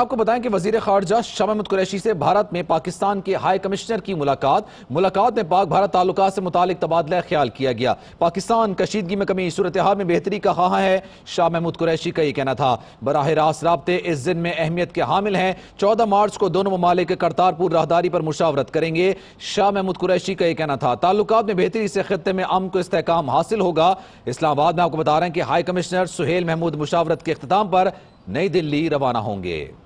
आपको बताएं कि वजीर खारजा शाह महमूद कुरैशी से भारत में पाकिस्तान के हाई कमिश्नर की मुलाकात मुलाकात में पाक भारत ताल्लुक से मुतालिक तबादला ख्याल किया गया पाकिस्तान कशीदगी में कमी सूरत हाल में बेहतरी का खा है शाह महमूद कुरैशी का ये कहना था बरह रास्त रबते इस दिन में अहमियत के हामिल हैं चौदह मार्च को दोनों ममालिक करतारपुर राहदारी पर मुशावरत करेंगे शाह महमूद कुरैशी का ये कहना था ताल्लुक में बेहतरी से खत्े में अम को इसकाम हासिल होगा इस्लामाबाद में आपको बता रहे हैं कि हाई कमिश्नर सुहेल महमूद मुशावरत के अख्ताम पर नई दिल्ली रवाना होंगे